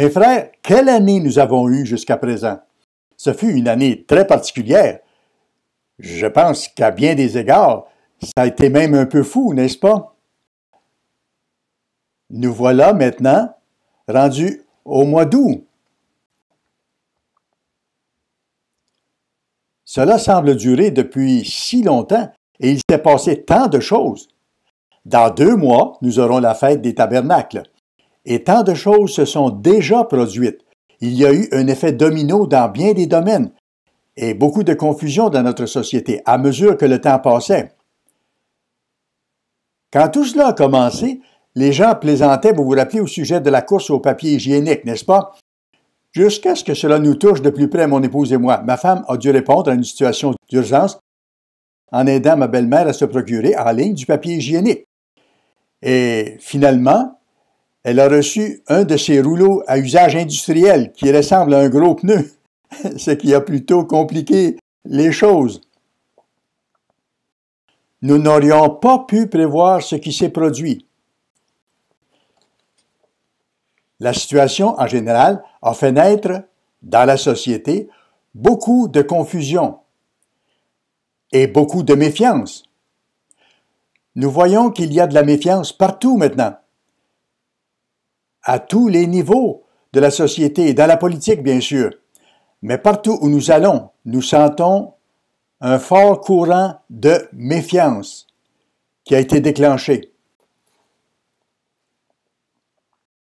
Mes frères, quelle année nous avons eue jusqu'à présent? Ce fut une année très particulière. Je pense qu'à bien des égards, ça a été même un peu fou, n'est-ce pas? Nous voilà maintenant rendus au mois d'août. Cela semble durer depuis si longtemps et il s'est passé tant de choses. Dans deux mois, nous aurons la fête des tabernacles et tant de choses se sont déjà produites. Il y a eu un effet domino dans bien des domaines et beaucoup de confusion dans notre société à mesure que le temps passait. Quand tout cela a commencé, les gens plaisantaient, vous vous rappelez, au sujet de la course au papier hygiénique, n'est-ce pas? Jusqu'à ce que cela nous touche de plus près, mon épouse et moi. Ma femme a dû répondre à une situation d'urgence en aidant ma belle-mère à se procurer en ligne du papier hygiénique. Et finalement, elle a reçu un de ces rouleaux à usage industriel qui ressemble à un gros pneu, ce qui a plutôt compliqué les choses. Nous n'aurions pas pu prévoir ce qui s'est produit. La situation en général a fait naître dans la société beaucoup de confusion et beaucoup de méfiance. Nous voyons qu'il y a de la méfiance partout maintenant à tous les niveaux de la société et dans la politique, bien sûr. Mais partout où nous allons, nous sentons un fort courant de méfiance qui a été déclenché.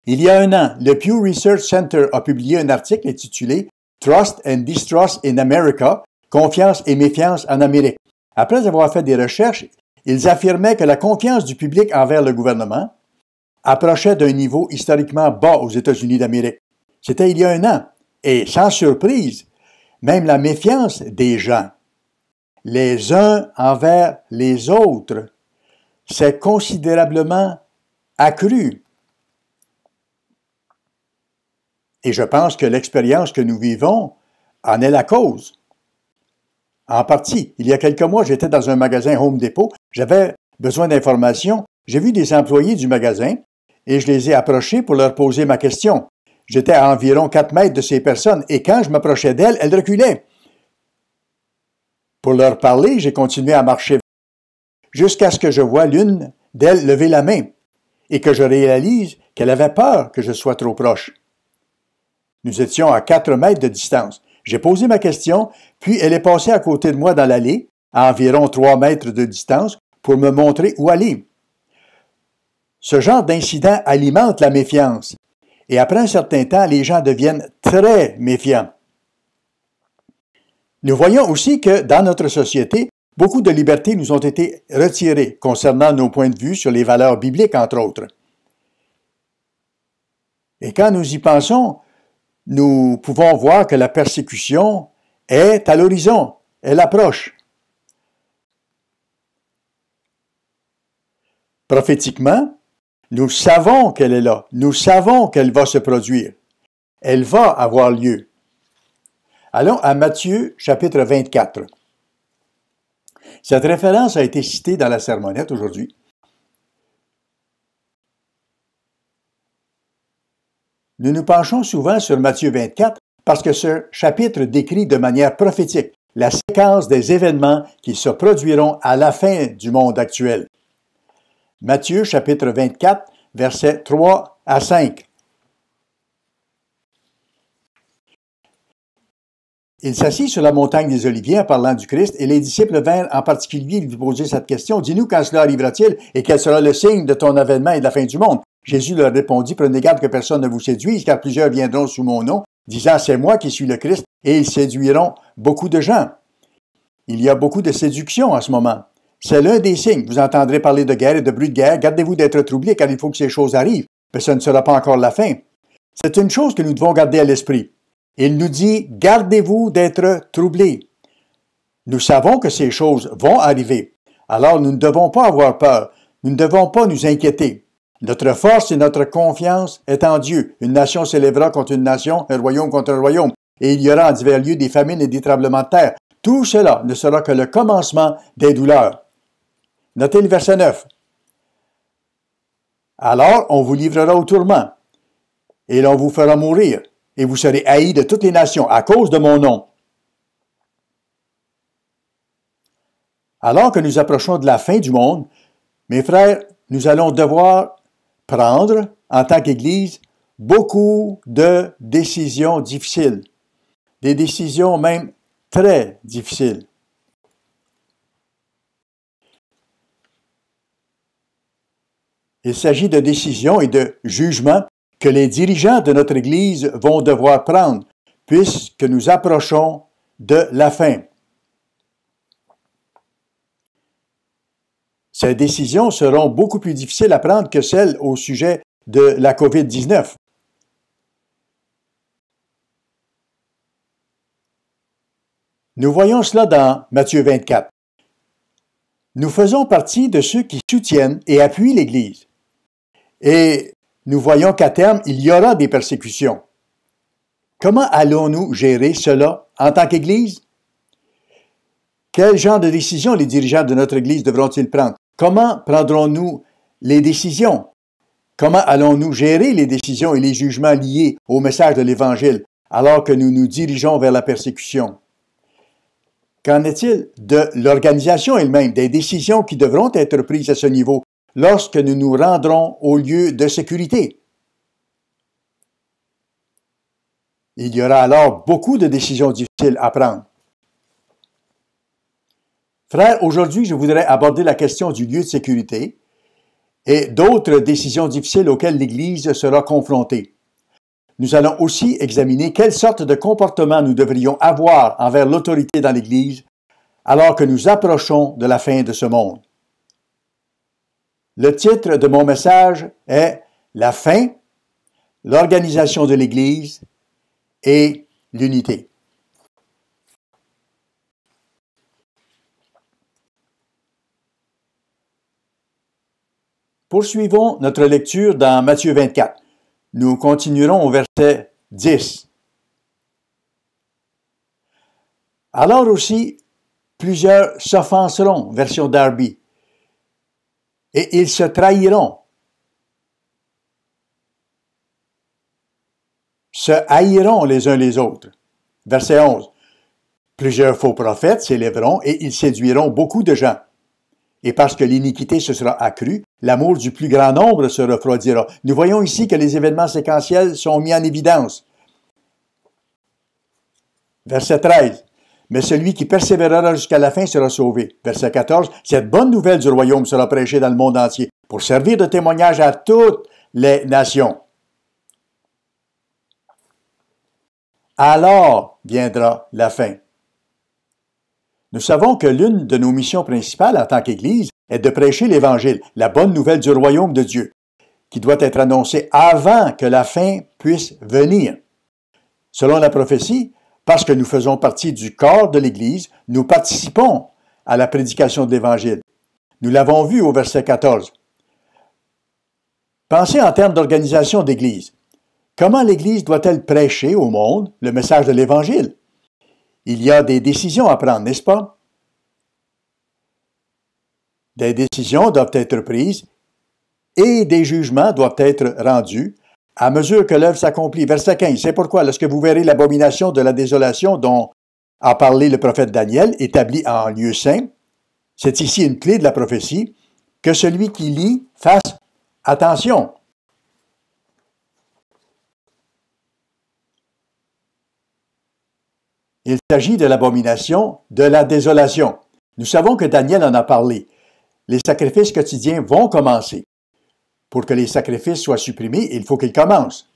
Il y a un an, le Pew Research Center a publié un article intitulé Trust and Distrust in America, Confiance et méfiance en Amérique. Après avoir fait des recherches, ils affirmaient que la confiance du public envers le gouvernement approchait d'un niveau historiquement bas aux États-Unis d'Amérique. C'était il y a un an, et sans surprise, même la méfiance des gens, les uns envers les autres, s'est considérablement accrue. Et je pense que l'expérience que nous vivons en est la cause. En partie. Il y a quelques mois, j'étais dans un magasin Home Depot. J'avais besoin d'informations. J'ai vu des employés du magasin et je les ai approchés pour leur poser ma question. J'étais à environ 4 mètres de ces personnes et quand je m'approchais d'elles, elles reculaient. Pour leur parler, j'ai continué à marcher jusqu'à ce que je vois l'une d'elles lever la main et que je réalise qu'elle avait peur que je sois trop proche. Nous étions à quatre mètres de distance. J'ai posé ma question, puis elle est passée à côté de moi dans l'allée, à environ 3 mètres de distance, pour me montrer où aller. Ce genre d'incident alimente la méfiance. Et après un certain temps, les gens deviennent très méfiants. Nous voyons aussi que dans notre société, beaucoup de libertés nous ont été retirées concernant nos points de vue sur les valeurs bibliques, entre autres. Et quand nous y pensons, nous pouvons voir que la persécution est à l'horizon, elle approche. Prophétiquement, nous savons qu'elle est là. Nous savons qu'elle va se produire. Elle va avoir lieu. Allons à Matthieu chapitre 24. Cette référence a été citée dans la sermonnette aujourd'hui. Nous nous penchons souvent sur Matthieu 24 parce que ce chapitre décrit de manière prophétique la séquence des événements qui se produiront à la fin du monde actuel. Matthieu chapitre 24, versets 3 à 5. Il s'assit sur la montagne des Oliviers en parlant du Christ et les disciples vinrent en particulier lui poser cette question. Dis-nous quand cela arrivera-t-il et quel sera le signe de ton avènement et de la fin du monde? Jésus leur répondit, prenez garde que personne ne vous séduise car plusieurs viendront sous mon nom disant, c'est moi qui suis le Christ et ils séduiront beaucoup de gens. Il y a beaucoup de séductions en ce moment. C'est l'un des signes. Vous entendrez parler de guerre et de bruit de guerre. Gardez-vous d'être troublé car il faut que ces choses arrivent, mais ce ne sera pas encore la fin. C'est une chose que nous devons garder à l'esprit. Il nous dit, gardez-vous d'être troublé ». Nous savons que ces choses vont arriver. Alors nous ne devons pas avoir peur. Nous ne devons pas nous inquiéter. Notre force et notre confiance est en Dieu. Une nation s'élèvera contre une nation, un royaume contre un royaume, et il y aura en divers lieux des famines et des tremblements de terre. Tout cela ne sera que le commencement des douleurs. Notez le verset 9. Alors on vous livrera au tourment, et l'on vous fera mourir, et vous serez haïs de toutes les nations à cause de mon nom. Alors que nous approchons de la fin du monde, mes frères, nous allons devoir prendre, en tant qu'Église, beaucoup de décisions difficiles, des décisions même très difficiles. Il s'agit de décisions et de jugements que les dirigeants de notre Église vont devoir prendre, puisque nous approchons de la fin. Ces décisions seront beaucoup plus difficiles à prendre que celles au sujet de la COVID-19. Nous voyons cela dans Matthieu 24. Nous faisons partie de ceux qui soutiennent et appuient l'Église. Et nous voyons qu'à terme, il y aura des persécutions. Comment allons-nous gérer cela en tant qu'Église? Quel genre de décision les dirigeants de notre Église devront-ils prendre? Comment prendrons-nous les décisions? Comment allons-nous gérer les décisions et les jugements liés au message de l'Évangile alors que nous nous dirigeons vers la persécution? Qu'en est-il de l'organisation elle-même, des décisions qui devront être prises à ce niveau lorsque nous nous rendrons au lieu de sécurité. Il y aura alors beaucoup de décisions difficiles à prendre. Frères, aujourd'hui, je voudrais aborder la question du lieu de sécurité et d'autres décisions difficiles auxquelles l'Église sera confrontée. Nous allons aussi examiner quelle sorte de comportement nous devrions avoir envers l'autorité dans l'Église alors que nous approchons de la fin de ce monde. Le titre de mon message est La fin, l'organisation de l'Église et l'unité. Poursuivons notre lecture dans Matthieu 24. Nous continuerons au verset 10. Alors aussi, plusieurs s'offenseront, version Darby, et ils se trahiront, se haïront les uns les autres. Verset 11. Plusieurs faux prophètes s'élèveront et ils séduiront beaucoup de gens. Et parce que l'iniquité se sera accrue, l'amour du plus grand nombre se refroidira. Nous voyons ici que les événements séquentiels sont mis en évidence. Verset 13 mais celui qui persévérera jusqu'à la fin sera sauvé. Verset 14, cette bonne nouvelle du royaume sera prêchée dans le monde entier pour servir de témoignage à toutes les nations. Alors viendra la fin. Nous savons que l'une de nos missions principales en tant qu'Église est de prêcher l'Évangile, la bonne nouvelle du royaume de Dieu, qui doit être annoncée avant que la fin puisse venir. Selon la prophétie, parce que nous faisons partie du corps de l'Église, nous participons à la prédication de l'Évangile. Nous l'avons vu au verset 14. Pensez en termes d'organisation d'Église. Comment l'Église doit-elle prêcher au monde le message de l'Évangile? Il y a des décisions à prendre, n'est-ce pas? Des décisions doivent être prises et des jugements doivent être rendus à mesure que l'œuvre s'accomplit. Verset 15. C'est pourquoi, lorsque vous verrez l'abomination de la désolation dont a parlé le prophète Daniel, établi en lieu saint, c'est ici une clé de la prophétie, que celui qui lit fasse attention. Il s'agit de l'abomination de la désolation. Nous savons que Daniel en a parlé. Les sacrifices quotidiens vont commencer. Pour que les sacrifices soient supprimés, il faut qu'ils commencent.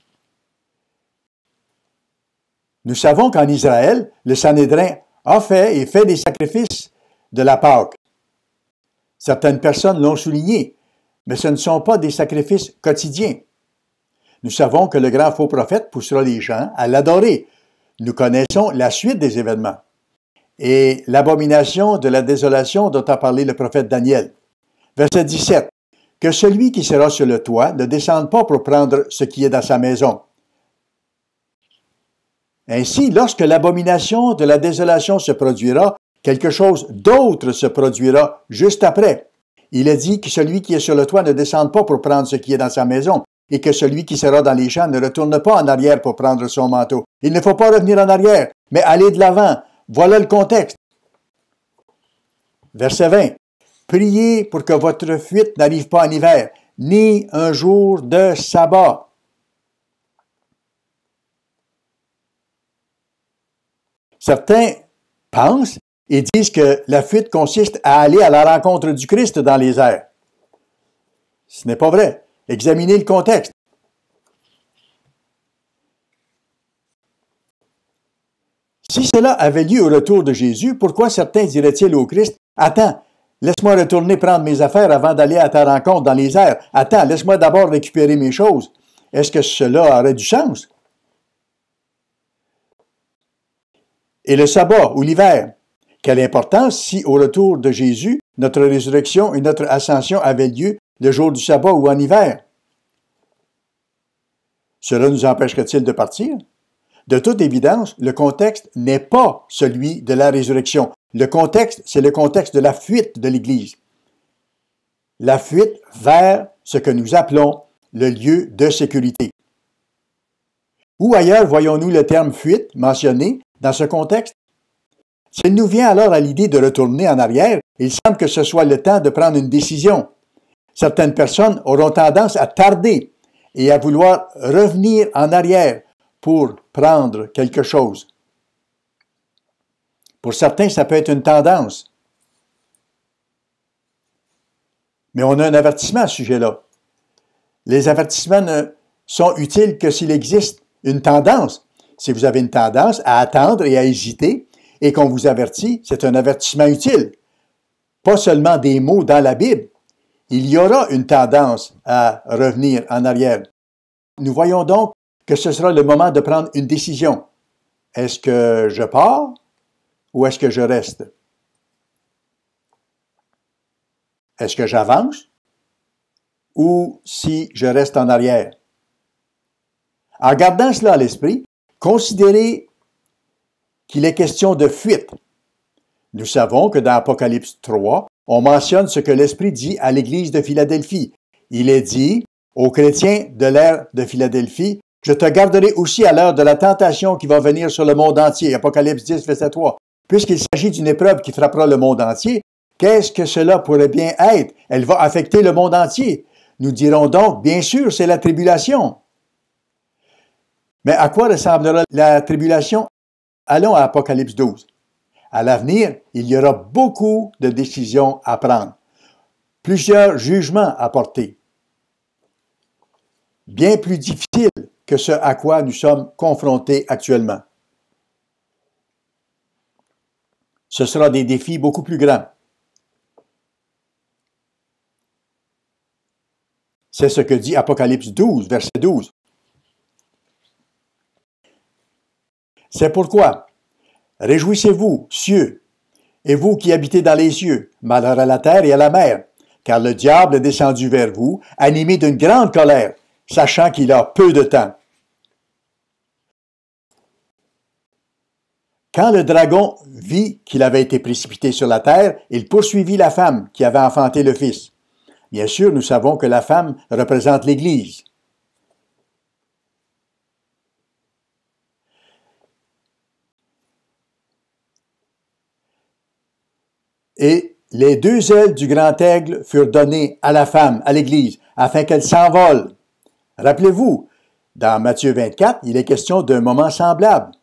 Nous savons qu'en Israël, le Sanhédrin a fait et fait des sacrifices de la Pâque. Certaines personnes l'ont souligné, mais ce ne sont pas des sacrifices quotidiens. Nous savons que le grand faux prophète poussera les gens à l'adorer. Nous connaissons la suite des événements et l'abomination de la désolation dont a parlé le prophète Daniel. Verset 17 que celui qui sera sur le toit ne descende pas pour prendre ce qui est dans sa maison. Ainsi, lorsque l'abomination de la désolation se produira, quelque chose d'autre se produira juste après. Il est dit que celui qui est sur le toit ne descende pas pour prendre ce qui est dans sa maison, et que celui qui sera dans les champs ne retourne pas en arrière pour prendre son manteau. Il ne faut pas revenir en arrière, mais aller de l'avant. Voilà le contexte. Verset 20. Priez pour que votre fuite n'arrive pas en hiver, ni un jour de sabbat. Certains pensent et disent que la fuite consiste à aller à la rencontre du Christ dans les airs. Ce n'est pas vrai. Examinez le contexte. Si cela avait lieu au retour de Jésus, pourquoi certains diraient-ils au Christ, Attends, Laisse-moi retourner prendre mes affaires avant d'aller à ta rencontre dans les airs. Attends, laisse-moi d'abord récupérer mes choses. Est-ce que cela aurait du sens? Et le sabbat ou l'hiver. Quelle importance si, au retour de Jésus, notre résurrection et notre ascension avaient lieu le jour du sabbat ou en hiver. Cela nous empêcherait-il de partir? De toute évidence, le contexte n'est pas celui de la résurrection, le contexte, c'est le contexte de la fuite de l'Église. La fuite vers ce que nous appelons le lieu de sécurité. Où ailleurs voyons-nous le terme fuite mentionné dans ce contexte? S'il nous vient alors à l'idée de retourner en arrière, il semble que ce soit le temps de prendre une décision. Certaines personnes auront tendance à tarder et à vouloir revenir en arrière pour prendre quelque chose. Pour certains, ça peut être une tendance. Mais on a un avertissement à ce sujet-là. Les avertissements ne sont utiles que s'il existe une tendance. Si vous avez une tendance à attendre et à hésiter et qu'on vous avertit, c'est un avertissement utile. Pas seulement des mots dans la Bible. Il y aura une tendance à revenir en arrière. Nous voyons donc que ce sera le moment de prendre une décision. Est-ce que je pars ou est-ce que je reste? Est-ce que j'avance ou si je reste en arrière? En gardant cela à l'esprit, considérez qu'il est question de fuite. Nous savons que dans Apocalypse 3, on mentionne ce que l'Esprit dit à l'Église de Philadelphie. Il est dit aux chrétiens de l'ère de Philadelphie, je te garderai aussi à l'heure de la tentation qui va venir sur le monde entier. Apocalypse 10, verset 3. Puisqu'il s'agit d'une épreuve qui frappera le monde entier, qu'est-ce que cela pourrait bien être? Elle va affecter le monde entier. Nous dirons donc, bien sûr, c'est la tribulation. Mais à quoi ressemblera la tribulation? Allons à Apocalypse 12. À l'avenir, il y aura beaucoup de décisions à prendre, plusieurs jugements à porter, bien plus difficiles que ce à quoi nous sommes confrontés actuellement. ce sera des défis beaucoup plus grands. C'est ce que dit Apocalypse 12, verset 12. C'est pourquoi, réjouissez-vous, cieux, et vous qui habitez dans les cieux, malheur à la terre et à la mer, car le diable est descendu vers vous, animé d'une grande colère, sachant qu'il a peu de temps. Quand le dragon vit qu'il avait été précipité sur la terre, il poursuivit la femme qui avait enfanté le fils. Bien sûr, nous savons que la femme représente l'Église. Et les deux ailes du grand aigle furent données à la femme, à l'Église, afin qu'elle s'envole. Rappelez-vous, dans Matthieu 24, il est question d'un moment semblable.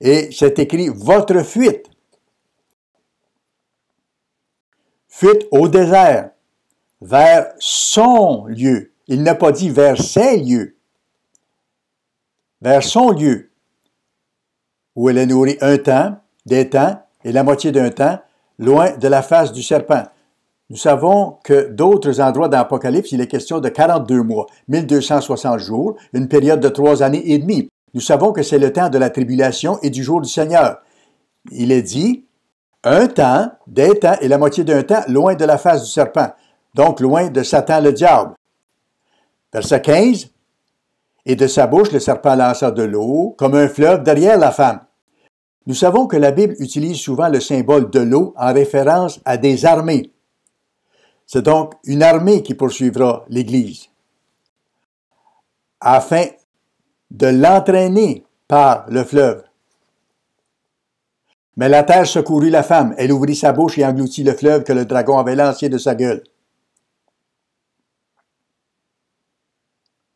Et c'est écrit votre fuite. Fuite au désert, vers son lieu. Il n'a pas dit vers ses lieux. Vers son lieu, où elle est nourrie un temps, des temps, et la moitié d'un temps, loin de la face du serpent. Nous savons que d'autres endroits dans l'Apocalypse, il est question de 42 mois, 1260 jours, une période de trois années et demie. Nous savons que c'est le temps de la tribulation et du jour du Seigneur. Il est dit, un temps, des temps et la moitié d'un temps loin de la face du serpent, donc loin de Satan le diable. Verset 15, et de sa bouche le serpent lança de l'eau comme un fleuve derrière la femme. Nous savons que la Bible utilise souvent le symbole de l'eau en référence à des armées. C'est donc une armée qui poursuivra l'Église. Afin de l'entraîner par le fleuve. Mais la terre secourut la femme, elle ouvrit sa bouche et engloutit le fleuve que le dragon avait lancé de sa gueule.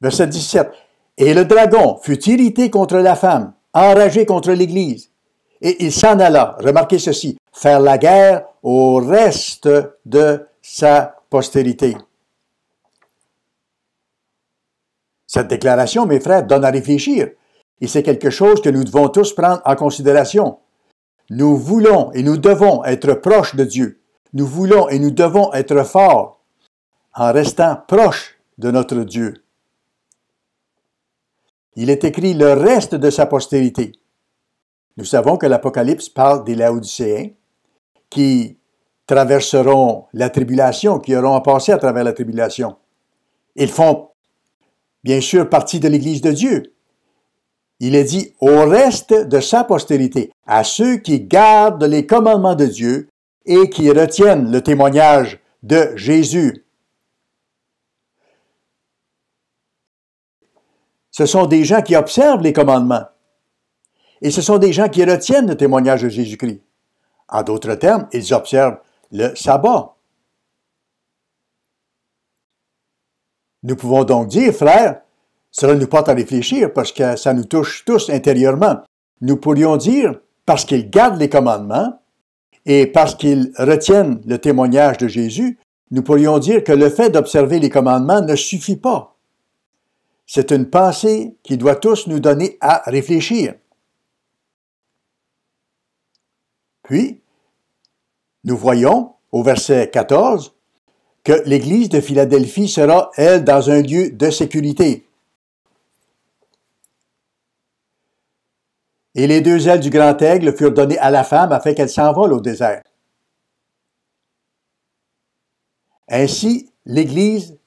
Verset 17. Et le dragon fut irrité contre la femme, enragé contre l'Église, et il s'en alla, remarquez ceci, faire la guerre au reste de sa postérité. Cette déclaration, mes frères, donne à réfléchir, et c'est quelque chose que nous devons tous prendre en considération. Nous voulons et nous devons être proches de Dieu. Nous voulons et nous devons être forts en restant proches de notre Dieu. Il est écrit le reste de sa postérité. Nous savons que l'Apocalypse parle des Laodicéens qui traverseront la tribulation, qui auront à passer à travers la tribulation. Ils font bien sûr partie de l'Église de Dieu. Il est dit au reste de sa postérité, à ceux qui gardent les commandements de Dieu et qui retiennent le témoignage de Jésus. Ce sont des gens qui observent les commandements et ce sont des gens qui retiennent le témoignage de Jésus-Christ. En d'autres termes, ils observent le sabbat. Nous pouvons donc dire, frère, cela nous porte à réfléchir parce que ça nous touche tous intérieurement. Nous pourrions dire, parce qu'ils gardent les commandements et parce qu'ils retiennent le témoignage de Jésus, nous pourrions dire que le fait d'observer les commandements ne suffit pas. C'est une pensée qui doit tous nous donner à réfléchir. Puis, nous voyons au verset 14 que l'Église de Philadelphie sera, elle, dans un lieu de sécurité. Et les deux ailes du grand aigle furent données à la femme afin qu'elle s'envole au désert. Ainsi, l'Église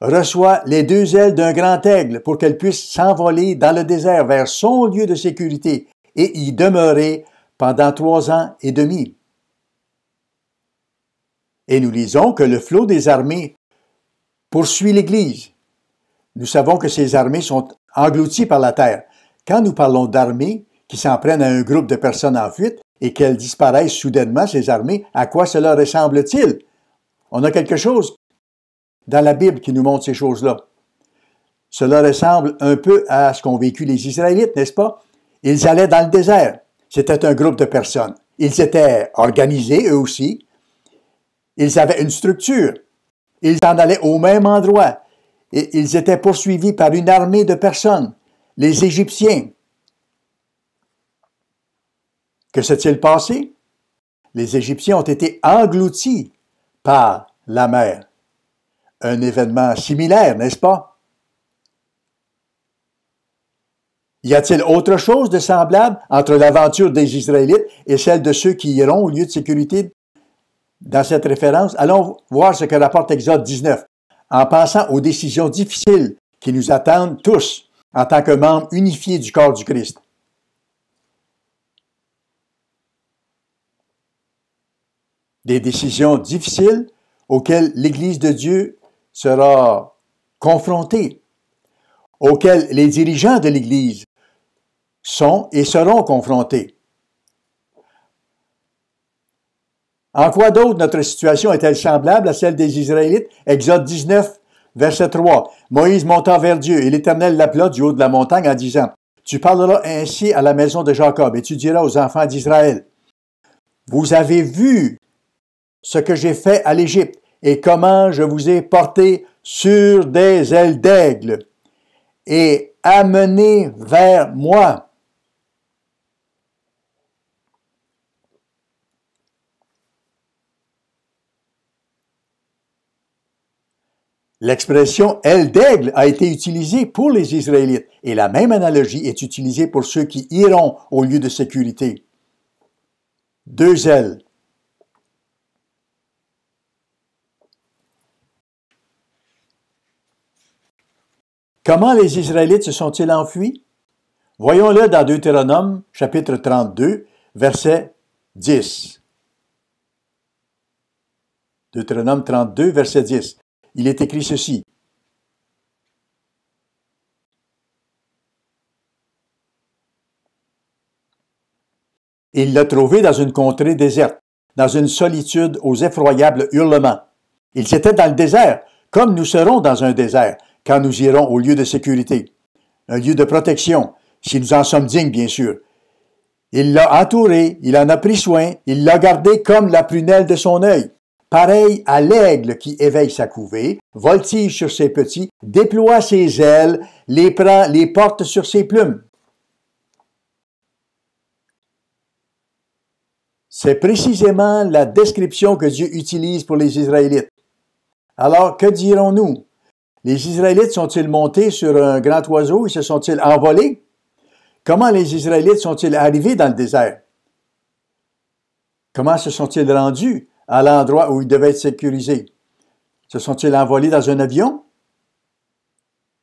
reçoit les deux ailes d'un grand aigle pour qu'elle puisse s'envoler dans le désert vers son lieu de sécurité et y demeurer pendant trois ans et demi. Et nous lisons que le flot des armées poursuit l'Église. Nous savons que ces armées sont englouties par la terre. Quand nous parlons d'armées qui s'en prennent à un groupe de personnes en fuite et qu'elles disparaissent soudainement, ces armées, à quoi cela ressemble-t-il? On a quelque chose dans la Bible qui nous montre ces choses-là. Cela ressemble un peu à ce qu'ont vécu les Israélites, n'est-ce pas? Ils allaient dans le désert. C'était un groupe de personnes. Ils étaient organisés, eux aussi, ils avaient une structure. Ils en allaient au même endroit. Et ils étaient poursuivis par une armée de personnes, les Égyptiens. Que s'est-il passé? Les Égyptiens ont été engloutis par la mer. Un événement similaire, n'est-ce pas? Y a-t-il autre chose de semblable entre l'aventure des Israélites et celle de ceux qui iront au lieu de sécurité dans cette référence, allons voir ce que rapporte Exode 19, en passant aux décisions difficiles qui nous attendent tous en tant que membres unifiés du corps du Christ. Des décisions difficiles auxquelles l'Église de Dieu sera confrontée, auxquelles les dirigeants de l'Église sont et seront confrontés. En quoi d'autre notre situation est-elle semblable à celle des Israélites? Exode 19, verset 3. Moïse monta vers Dieu, et l'Éternel l'appela du haut de la montagne en disant, Tu parleras ainsi à la maison de Jacob, et tu diras aux enfants d'Israël, Vous avez vu ce que j'ai fait à l'Égypte, et comment je vous ai porté sur des ailes d'aigle, et amené vers moi. L'expression aile d'aigle a été utilisée pour les Israélites et la même analogie est utilisée pour ceux qui iront au lieu de sécurité. Deux ailes. Comment les Israélites se sont-ils enfuis? Voyons-le dans Deutéronome chapitre 32, verset 10. Deutéronome 32, verset 10 il est écrit ceci. Il l'a trouvé dans une contrée déserte, dans une solitude aux effroyables hurlements. Il s'était dans le désert, comme nous serons dans un désert, quand nous irons au lieu de sécurité, un lieu de protection, si nous en sommes dignes, bien sûr. Il l'a entouré, il en a pris soin, il l'a gardé comme la prunelle de son œil. Pareil à l'aigle qui éveille sa couvée, voltige sur ses petits, déploie ses ailes, les prend, les porte sur ses plumes. C'est précisément la description que Dieu utilise pour les Israélites. Alors, que dirons-nous? Les Israélites sont-ils montés sur un grand oiseau et se sont-ils envolés? Comment les Israélites sont-ils arrivés dans le désert? Comment se sont-ils rendus? à l'endroit où ils devaient être sécurisés. Se sont-ils envolés dans un avion?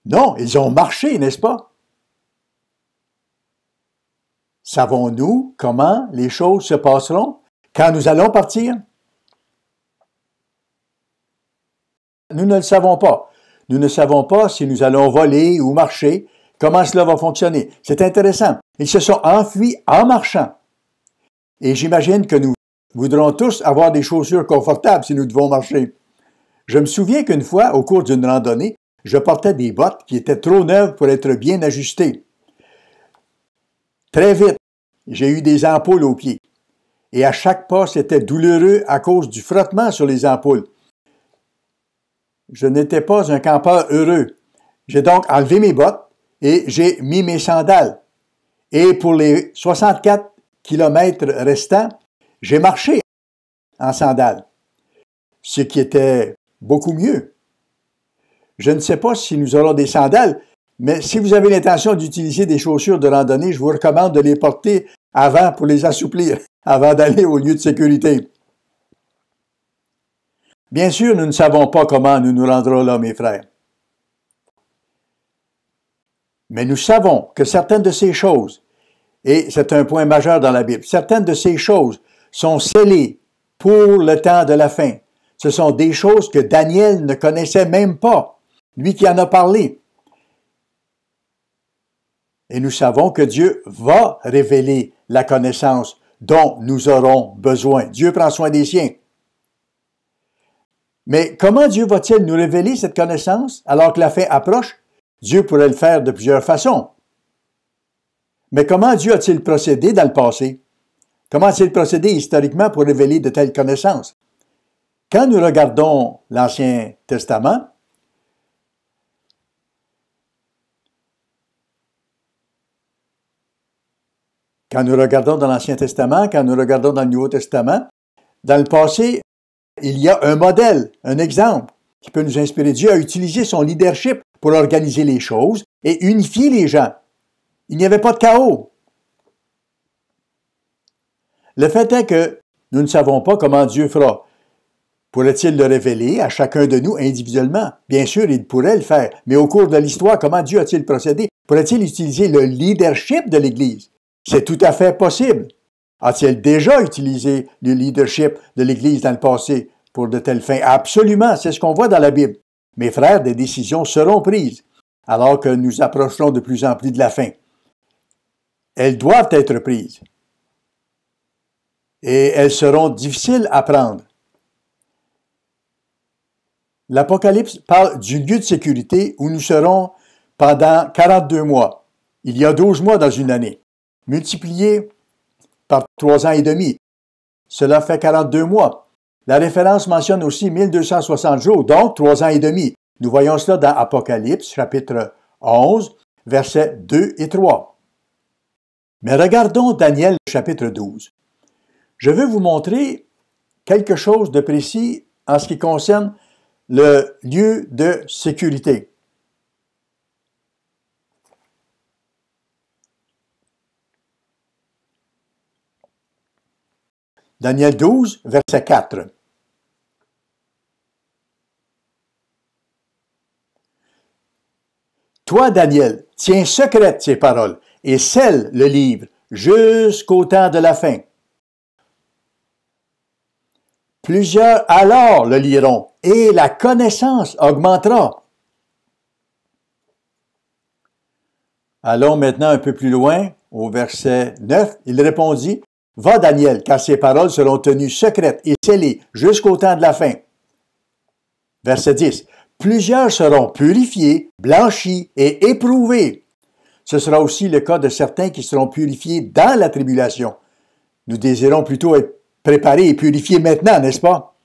Non, ils ont marché, n'est-ce pas? Savons-nous comment les choses se passeront quand nous allons partir? Nous ne le savons pas. Nous ne savons pas si nous allons voler ou marcher, comment cela va fonctionner. C'est intéressant. Ils se sont enfuis en marchant. Et j'imagine que nous voudrons tous avoir des chaussures confortables si nous devons marcher. Je me souviens qu'une fois, au cours d'une randonnée, je portais des bottes qui étaient trop neuves pour être bien ajustées. Très vite, j'ai eu des ampoules aux pieds. Et à chaque pas, c'était douloureux à cause du frottement sur les ampoules. Je n'étais pas un campeur heureux. J'ai donc enlevé mes bottes et j'ai mis mes sandales. Et pour les 64 kilomètres restants, j'ai marché en sandales, ce qui était beaucoup mieux. Je ne sais pas si nous aurons des sandales, mais si vous avez l'intention d'utiliser des chaussures de randonnée, je vous recommande de les porter avant pour les assouplir, avant d'aller au lieu de sécurité. Bien sûr, nous ne savons pas comment nous nous rendrons là, mes frères. Mais nous savons que certaines de ces choses, et c'est un point majeur dans la Bible, certaines de ces choses sont scellés pour le temps de la fin. Ce sont des choses que Daniel ne connaissait même pas, lui qui en a parlé. Et nous savons que Dieu va révéler la connaissance dont nous aurons besoin. Dieu prend soin des siens. Mais comment Dieu va-t-il nous révéler cette connaissance alors que la fin approche? Dieu pourrait le faire de plusieurs façons. Mais comment Dieu a-t-il procédé dans le passé? Comment a il procédé historiquement pour révéler de telles connaissances? Quand nous regardons l'Ancien Testament, quand nous regardons dans l'Ancien Testament, quand nous regardons dans le Nouveau Testament, dans le passé, il y a un modèle, un exemple qui peut nous inspirer. Dieu a utilisé son leadership pour organiser les choses et unifier les gens. Il n'y avait pas de chaos. Le fait est que nous ne savons pas comment Dieu fera. Pourrait-il le révéler à chacun de nous individuellement? Bien sûr, il pourrait le faire, mais au cours de l'histoire, comment Dieu a-t-il procédé? Pourrait-il utiliser le leadership de l'Église? C'est tout à fait possible. A-t-il déjà utilisé le leadership de l'Église dans le passé pour de telles fins? Absolument, c'est ce qu'on voit dans la Bible. Mes frères, des décisions seront prises alors que nous approcherons de plus en plus de la fin. Elles doivent être prises et elles seront difficiles à prendre. L'Apocalypse parle du lieu de sécurité où nous serons pendant 42 mois. Il y a 12 mois dans une année. Multiplié par 3 ans et demi. Cela fait 42 mois. La référence mentionne aussi 1260 jours, donc 3 ans et demi. Nous voyons cela dans Apocalypse, chapitre 11, versets 2 et 3. Mais regardons Daniel, chapitre 12. Je veux vous montrer quelque chose de précis en ce qui concerne le lieu de sécurité. Daniel 12, verset 4. Toi, Daniel, tiens secrète ces paroles et scelle le livre jusqu'au temps de la fin. Plusieurs alors le liront, et la connaissance augmentera. Allons maintenant un peu plus loin, au verset 9. Il répondit, Va Daniel, car ces paroles seront tenues secrètes et scellées jusqu'au temps de la fin. Verset 10. Plusieurs seront purifiés, blanchis et éprouvés. Ce sera aussi le cas de certains qui seront purifiés dans la tribulation. Nous désirons plutôt être Préparer et purifier maintenant, n'est-ce pas?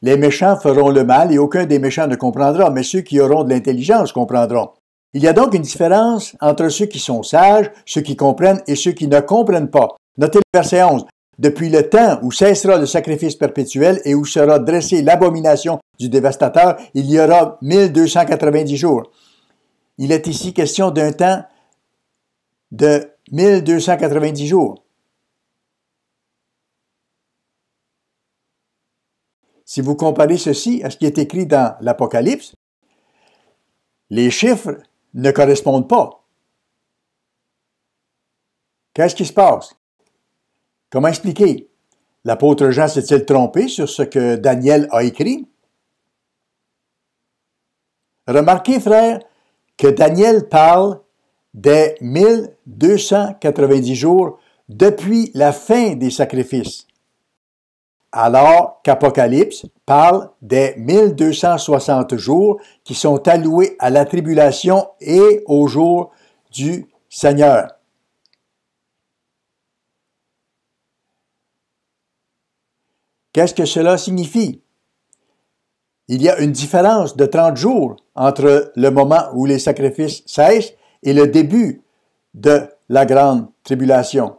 Les méchants feront le mal et aucun des méchants ne comprendra, mais ceux qui auront de l'intelligence comprendront. Il y a donc une différence entre ceux qui sont sages, ceux qui comprennent et ceux qui ne comprennent pas. Notez le verset 11. Depuis le temps où cessera le sacrifice perpétuel et où sera dressée l'abomination du dévastateur, il y aura 1290 jours. Il est ici question d'un temps de 1290 jours. Si vous comparez ceci à ce qui est écrit dans l'Apocalypse, les chiffres ne correspondent pas. Qu'est-ce qui se passe? Comment expliquer? L'apôtre Jean s'est-il trompé sur ce que Daniel a écrit? Remarquez, frère, que Daniel parle des 1290 jours depuis la fin des sacrifices alors qu'Apocalypse parle des 1260 jours qui sont alloués à la tribulation et au jour du Seigneur. Qu'est-ce que cela signifie? Il y a une différence de 30 jours entre le moment où les sacrifices cessent et le début de la grande tribulation.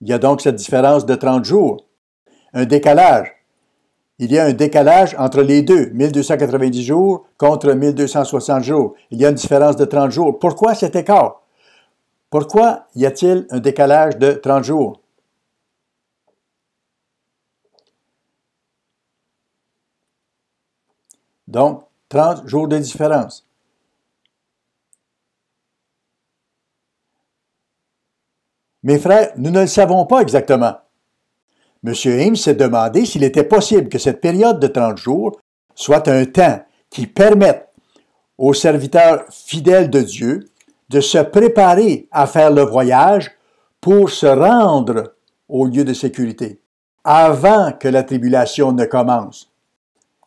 Il y a donc cette différence de 30 jours. Un décalage. Il y a un décalage entre les deux, 1290 jours contre 1260 jours. Il y a une différence de 30 jours. Pourquoi cet écart? Pourquoi y a-t-il un décalage de 30 jours? Donc, 30 jours de différence. Mes frères, nous ne le savons pas exactement. M. Hames s'est demandé s'il était possible que cette période de 30 jours soit un temps qui permette aux serviteurs fidèles de Dieu de se préparer à faire le voyage pour se rendre au lieu de sécurité avant que la tribulation ne commence.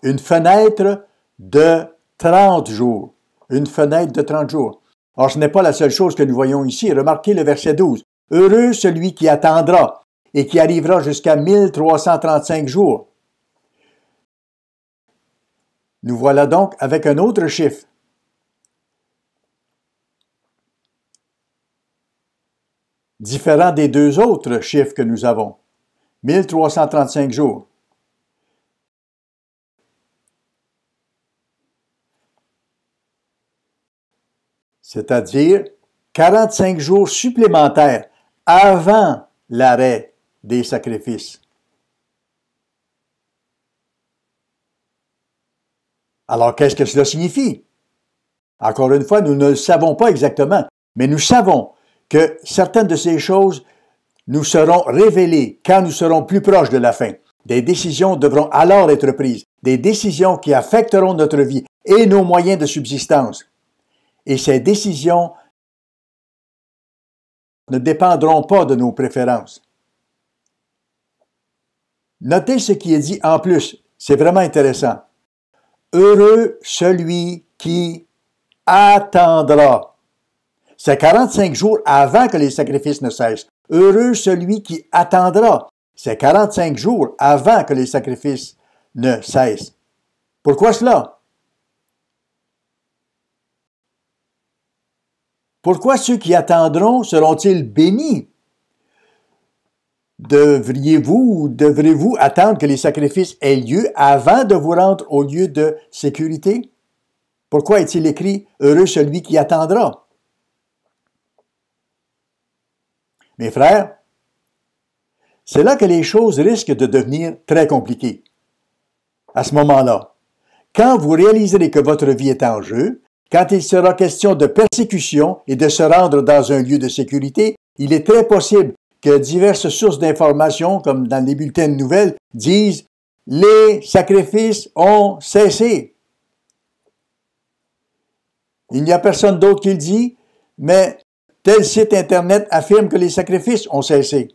Une fenêtre de 30 jours. Une fenêtre de 30 jours. Or, ce n'est pas la seule chose que nous voyons ici. Remarquez le verset 12. Heureux celui qui attendra et qui arrivera jusqu'à 1335 jours. Nous voilà donc avec un autre chiffre. Différent des deux autres chiffres que nous avons, 1335 jours. C'est-à-dire 45 jours supplémentaires avant l'arrêt des sacrifices. Alors qu'est-ce que cela signifie? Encore une fois, nous ne le savons pas exactement, mais nous savons que certaines de ces choses nous seront révélées quand nous serons plus proches de la fin. Des décisions devront alors être prises, des décisions qui affecteront notre vie et nos moyens de subsistance. Et ces décisions ne dépendront pas de nos préférences. Notez ce qui est dit en plus, c'est vraiment intéressant. Heureux celui qui attendra. C'est 45 jours avant que les sacrifices ne cessent. Heureux celui qui attendra. C'est 45 jours avant que les sacrifices ne cessent. Pourquoi cela? Pourquoi ceux qui attendront seront-ils bénis? Devriez-vous ou devrez-vous attendre que les sacrifices aient lieu avant de vous rendre au lieu de sécurité? Pourquoi est-il écrit Heureux celui qui attendra? Mes frères, c'est là que les choses risquent de devenir très compliquées. À ce moment-là, quand vous réaliserez que votre vie est en jeu, quand il sera question de persécution et de se rendre dans un lieu de sécurité, il est très possible que diverses sources d'informations, comme dans les bulletins de nouvelles, disent les sacrifices ont cessé. Il n'y a personne d'autre qui le dit, mais tel site Internet affirme que les sacrifices ont cessé.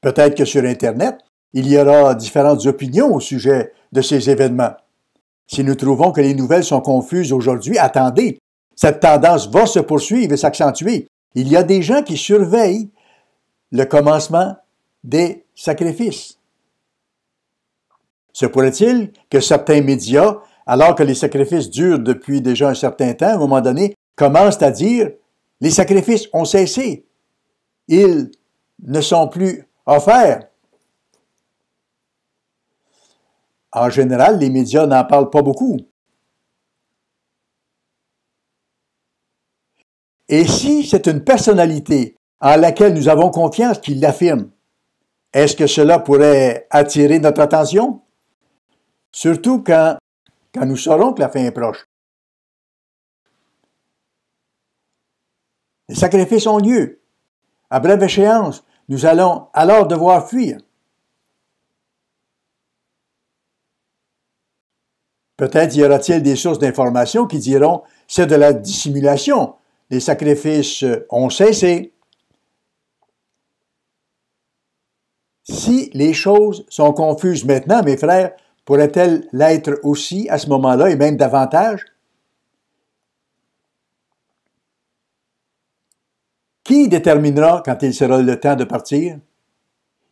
Peut-être que sur Internet, il y aura différentes opinions au sujet de ces événements. Si nous trouvons que les nouvelles sont confuses aujourd'hui, attendez, cette tendance va se poursuivre et s'accentuer. Il y a des gens qui surveillent le commencement des sacrifices. Se pourrait-il que certains médias, alors que les sacrifices durent depuis déjà un certain temps, à un moment donné, commencent à dire les sacrifices ont cessé, ils ne sont plus offerts, en général, les médias n'en parlent pas beaucoup. Et si c'est une personnalité en laquelle nous avons confiance qui l'affirme, est-ce que cela pourrait attirer notre attention? Surtout quand, quand nous saurons que la fin est proche. Les sacrifices ont lieu. À brève échéance, nous allons alors devoir fuir. Peut-être y aura-t-il des sources d'information qui diront c'est de la dissimulation. Les sacrifices ont cessé. Si les choses sont confuses maintenant, mes frères, pourraient-elles l'être aussi à ce moment-là et même davantage? Qui déterminera quand il sera le temps de partir?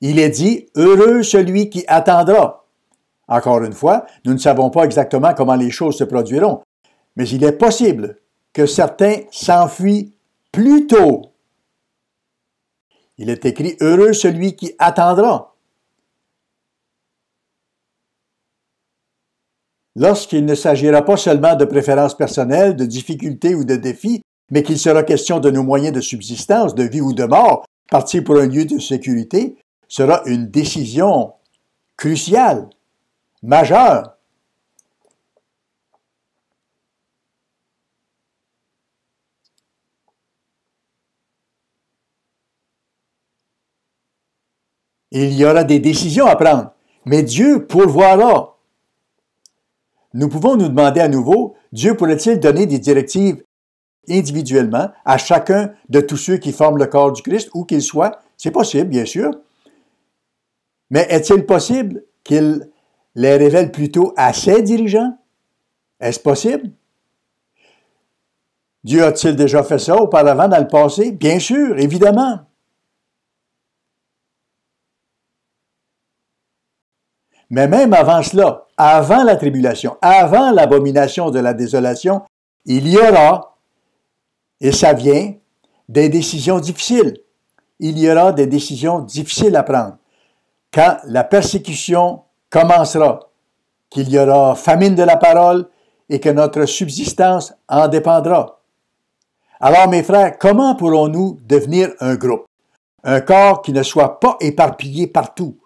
Il est dit, heureux celui qui attendra encore une fois, nous ne savons pas exactement comment les choses se produiront, mais il est possible que certains s'enfuient plus tôt. Il est écrit Heureux celui qui attendra. Lorsqu'il ne s'agira pas seulement de préférences personnelles, de difficultés ou de défis, mais qu'il sera question de nos moyens de subsistance, de vie ou de mort, partir pour un lieu de sécurité sera une décision cruciale majeur. Il y aura des décisions à prendre, mais Dieu pourvoira. Nous pouvons nous demander à nouveau, Dieu pourrait-il donner des directives individuellement à chacun de tous ceux qui forment le corps du Christ, où qu'ils soient? C'est possible, bien sûr. Mais est-il possible qu'il les révèle plutôt à ses dirigeants? Est-ce possible? Dieu a-t-il déjà fait ça auparavant dans le passé? Bien sûr, évidemment. Mais même avant cela, avant la tribulation, avant l'abomination de la désolation, il y aura, et ça vient, des décisions difficiles. Il y aura des décisions difficiles à prendre. Quand la persécution commencera, qu'il y aura famine de la parole et que notre subsistance en dépendra. Alors mes frères, comment pourrons-nous devenir un groupe, un corps qui ne soit pas éparpillé partout,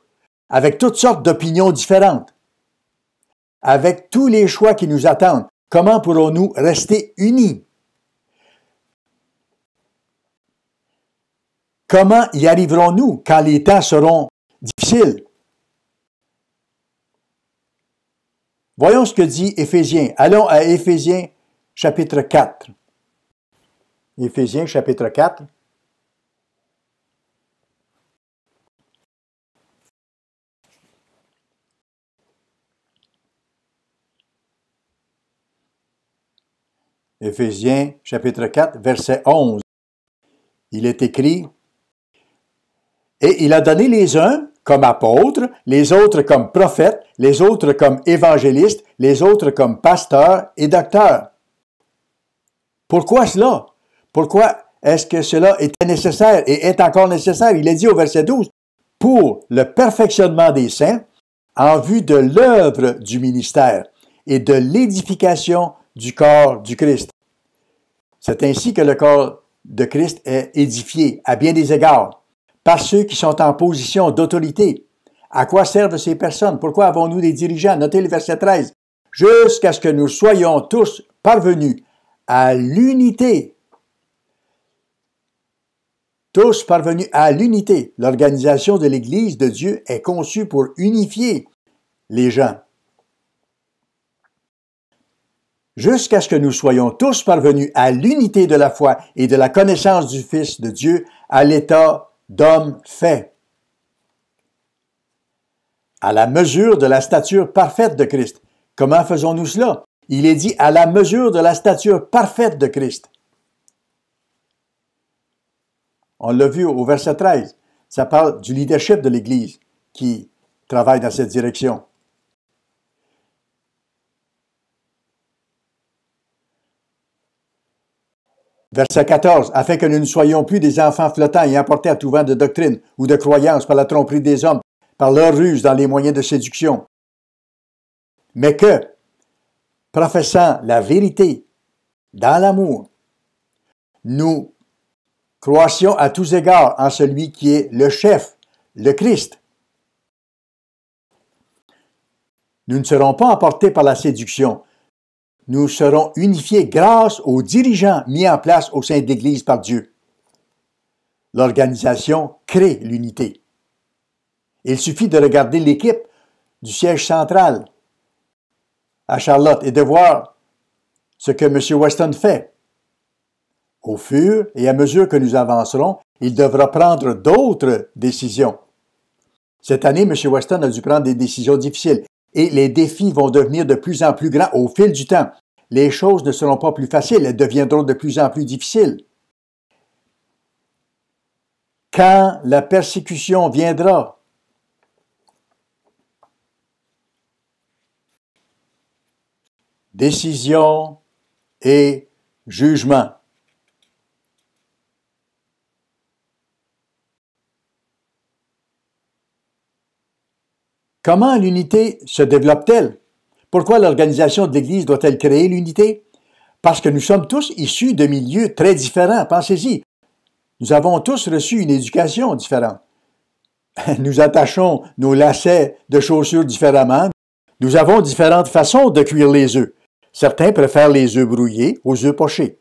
avec toutes sortes d'opinions différentes, avec tous les choix qui nous attendent? Comment pourrons-nous rester unis? Comment y arriverons-nous quand les temps seront difficiles? Voyons ce que dit Éphésiens. Allons à Éphésiens chapitre 4. Éphésiens chapitre 4. Éphésiens chapitre 4, verset 11. Il est écrit, Et il a donné les uns comme apôtres, les autres comme prophètes, les autres comme évangélistes, les autres comme pasteurs et docteurs. Pourquoi cela? Pourquoi est-ce que cela était nécessaire et est encore nécessaire? Il est dit au verset 12, pour le perfectionnement des saints, en vue de l'œuvre du ministère et de l'édification du corps du Christ. C'est ainsi que le corps de Christ est édifié à bien des égards par ceux qui sont en position d'autorité. À quoi servent ces personnes? Pourquoi avons-nous des dirigeants? Notez le verset 13. Jusqu'à ce que nous soyons tous parvenus à l'unité. Tous parvenus à l'unité. L'organisation de l'Église de Dieu est conçue pour unifier les gens. Jusqu'à ce que nous soyons tous parvenus à l'unité de la foi et de la connaissance du Fils de Dieu, à l'état d'homme fait. À la mesure de la stature parfaite de Christ. Comment faisons-nous cela? Il est dit à la mesure de la stature parfaite de Christ. On l'a vu au verset 13. Ça parle du leadership de l'Église qui travaille dans cette direction. Verset 14, afin que nous ne soyons plus des enfants flottants et emportés à tout vent de doctrine ou de croyance par la tromperie des hommes, par leur ruse dans les moyens de séduction. Mais que, professant la vérité dans l'amour, nous croissions à tous égards en celui qui est le chef, le Christ. Nous ne serons pas emportés par la séduction, nous serons unifiés grâce aux dirigeants mis en place au sein de l'Église par Dieu. L'organisation crée l'unité. Il suffit de regarder l'équipe du siège central à Charlotte et de voir ce que M. Weston fait. Au fur et à mesure que nous avancerons, il devra prendre d'autres décisions. Cette année, M. Weston a dû prendre des décisions difficiles et les défis vont devenir de plus en plus grands au fil du temps. Les choses ne seront pas plus faciles, elles deviendront de plus en plus difficiles. Quand la persécution viendra, décision et jugement. Comment l'unité se développe-t-elle? Pourquoi l'organisation de l'Église doit-elle créer l'unité? Parce que nous sommes tous issus de milieux très différents, pensez-y. Nous avons tous reçu une éducation différente. Nous attachons nos lacets de chaussures différemment. Nous avons différentes façons de cuire les œufs. Certains préfèrent les œufs brouillés aux œufs pochés.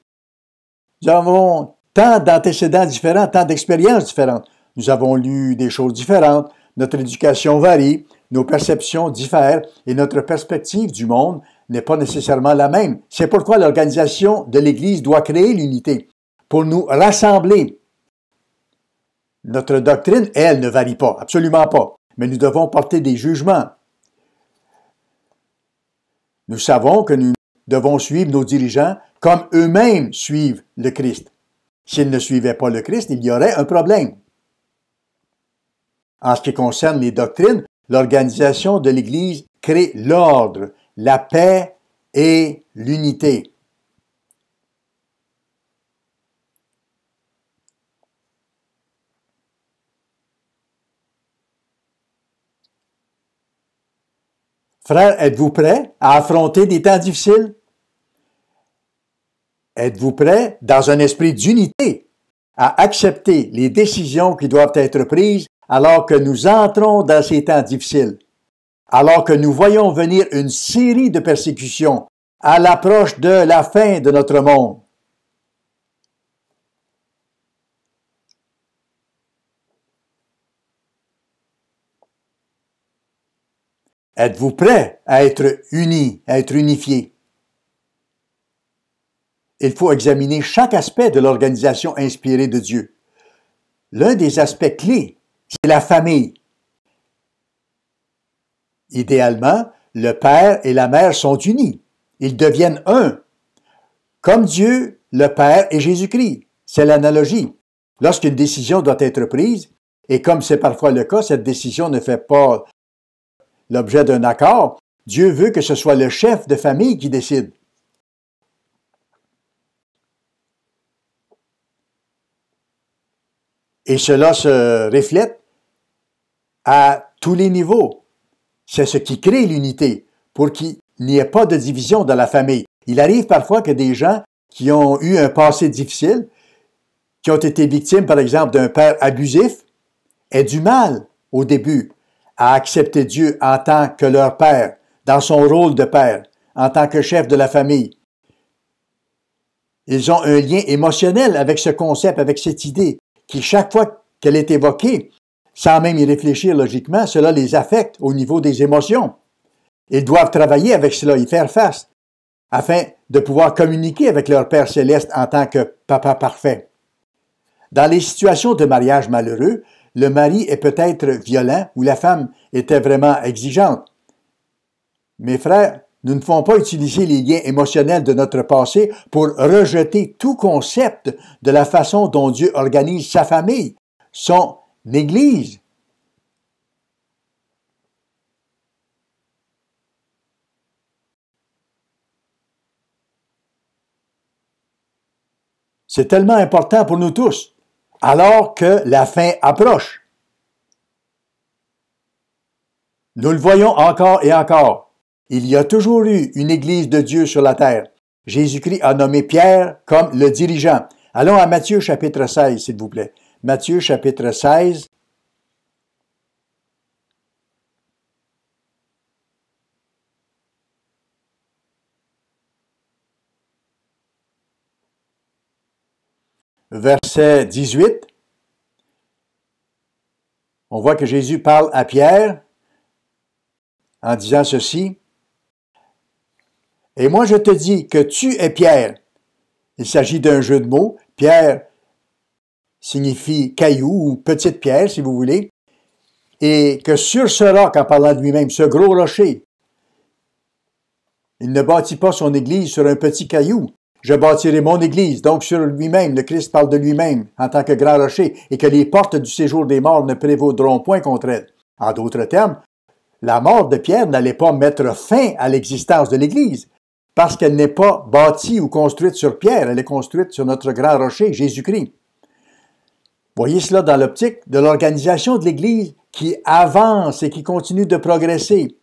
Nous avons tant d'antécédents différents, tant d'expériences différentes. Nous avons lu des choses différentes, notre éducation varie, nos perceptions diffèrent et notre perspective du monde n'est pas nécessairement la même. C'est pourquoi l'organisation de l'Église doit créer l'unité pour nous rassembler. Notre doctrine, elle, ne varie pas, absolument pas, mais nous devons porter des jugements. Nous savons que nous devons suivre nos dirigeants comme eux-mêmes suivent le Christ. S'ils ne suivaient pas le Christ, il y aurait un problème. En ce qui concerne les doctrines, L'organisation de l'Église crée l'ordre, la paix et l'unité. Frères, êtes-vous prêts à affronter des temps difficiles? Êtes-vous prêts, dans un esprit d'unité, à accepter les décisions qui doivent être prises alors que nous entrons dans ces temps difficiles, alors que nous voyons venir une série de persécutions à l'approche de la fin de notre monde. Êtes-vous prêt à être unis, à être unifiés? Il faut examiner chaque aspect de l'organisation inspirée de Dieu. L'un des aspects clés c'est la famille. Idéalement, le Père et la Mère sont unis. Ils deviennent un. Comme Dieu, le Père et Jésus-Christ. C'est l'analogie. Lorsqu'une décision doit être prise, et comme c'est parfois le cas, cette décision ne fait pas l'objet d'un accord, Dieu veut que ce soit le chef de famille qui décide. Et cela se reflète à tous les niveaux. C'est ce qui crée l'unité pour qu'il n'y ait pas de division dans la famille. Il arrive parfois que des gens qui ont eu un passé difficile, qui ont été victimes, par exemple, d'un père abusif, aient du mal au début à accepter Dieu en tant que leur père, dans son rôle de père, en tant que chef de la famille. Ils ont un lien émotionnel avec ce concept, avec cette idée, qui chaque fois qu'elle est évoquée, sans même y réfléchir logiquement, cela les affecte au niveau des émotions. Ils doivent travailler avec cela, y faire face, afin de pouvoir communiquer avec leur Père céleste en tant que Papa parfait. Dans les situations de mariage malheureux, le mari est peut-être violent ou la femme était vraiment exigeante. Mes frères, nous ne pouvons pas utiliser les liens émotionnels de notre passé pour rejeter tout concept de la façon dont Dieu organise sa famille, son L'Église, C'est tellement important pour nous tous, alors que la fin approche. Nous le voyons encore et encore. Il y a toujours eu une Église de Dieu sur la terre. Jésus-Christ a nommé Pierre comme le dirigeant. Allons à Matthieu chapitre 16, s'il vous plaît. Matthieu chapitre 16. Verset 18, on voit que Jésus parle à Pierre en disant ceci, Et moi je te dis que tu es Pierre. Il s'agit d'un jeu de mots, Pierre signifie caillou ou petite pierre, si vous voulez, et que sur ce roc, en parlant de lui-même, ce gros rocher, il ne bâtit pas son Église sur un petit caillou. Je bâtirai mon Église, donc sur lui-même. Le Christ parle de lui-même en tant que grand rocher, et que les portes du séjour des morts ne prévaudront point contre elle. En d'autres termes, la mort de Pierre n'allait pas mettre fin à l'existence de l'Église, parce qu'elle n'est pas bâtie ou construite sur Pierre, elle est construite sur notre grand rocher, Jésus-Christ. Voyez cela dans l'optique de l'organisation de l'Église qui avance et qui continue de progresser.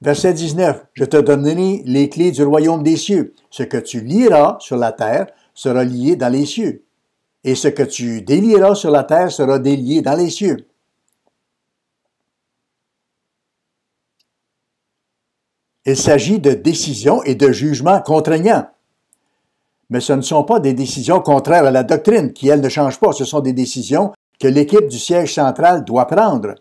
Verset 19, Je te donnerai les clés du royaume des cieux. Ce que tu lieras sur la terre sera lié dans les cieux, et ce que tu délieras sur la terre sera délié dans les cieux. Il s'agit de décisions et de jugements contraignants mais ce ne sont pas des décisions contraires à la doctrine, qui, elles, ne changent pas. Ce sont des décisions que l'équipe du siège central doit prendre.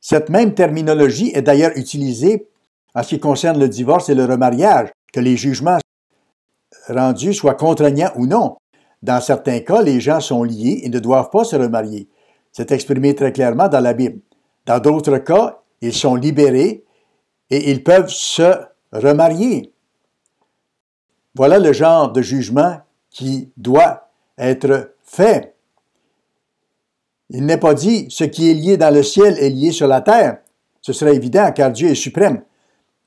Cette même terminologie est d'ailleurs utilisée en ce qui concerne le divorce et le remariage, que les jugements rendus soient contraignants ou non. Dans certains cas, les gens sont liés et ne doivent pas se remarier. C'est exprimé très clairement dans la Bible. Dans d'autres cas, ils sont libérés et ils peuvent se remarier. Voilà le genre de jugement qui doit être fait. Il n'est pas dit ce qui est lié dans le ciel est lié sur la terre. Ce serait évident car Dieu est suprême.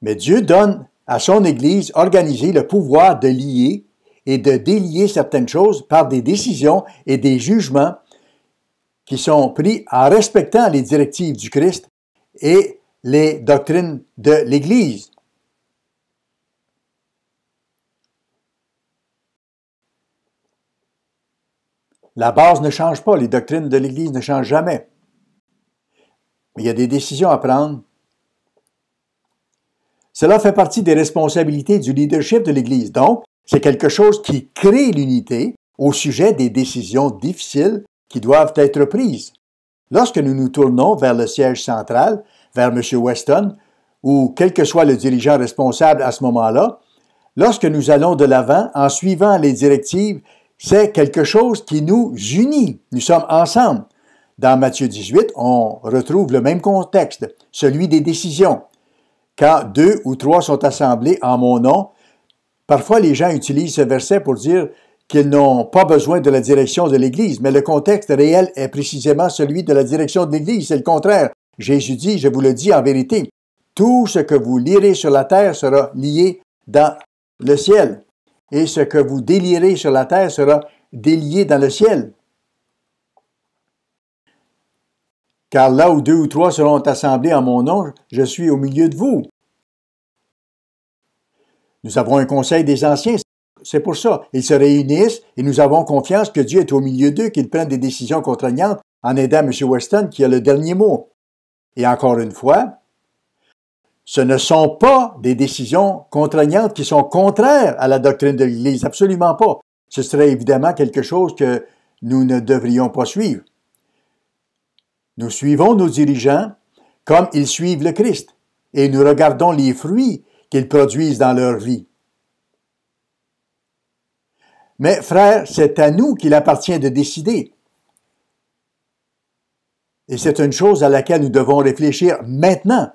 Mais Dieu donne à son Église organisée le pouvoir de lier et de délier certaines choses par des décisions et des jugements qui sont pris en respectant les directives du Christ et les doctrines de l'Église. La base ne change pas, les doctrines de l'Église ne changent jamais. il y a des décisions à prendre. Cela fait partie des responsabilités du leadership de l'Église. Donc, c'est quelque chose qui crée l'unité au sujet des décisions difficiles qui doivent être prises. Lorsque nous nous tournons vers le siège central, vers M. Weston, ou quel que soit le dirigeant responsable à ce moment-là, lorsque nous allons de l'avant en suivant les directives c'est quelque chose qui nous unit. Nous sommes ensemble. Dans Matthieu 18, on retrouve le même contexte, celui des décisions. Quand deux ou trois sont assemblés en mon nom, parfois les gens utilisent ce verset pour dire qu'ils n'ont pas besoin de la direction de l'Église, mais le contexte réel est précisément celui de la direction de l'Église, c'est le contraire. Jésus dit, je vous le dis en vérité, tout ce que vous lirez sur la terre sera lié dans le ciel et ce que vous délirez sur la terre sera délié dans le ciel. Car là où deux ou trois seront assemblés en mon nom, je suis au milieu de vous. Nous avons un conseil des anciens, c'est pour ça. Ils se réunissent et nous avons confiance que Dieu est au milieu d'eux, qu'ils prennent des décisions contraignantes en aidant M. Weston qui a le dernier mot. Et encore une fois, ce ne sont pas des décisions contraignantes qui sont contraires à la doctrine de l'Église, absolument pas. Ce serait évidemment quelque chose que nous ne devrions pas suivre. Nous suivons nos dirigeants comme ils suivent le Christ et nous regardons les fruits qu'ils produisent dans leur vie. Mais frères, c'est à nous qu'il appartient de décider. Et c'est une chose à laquelle nous devons réfléchir maintenant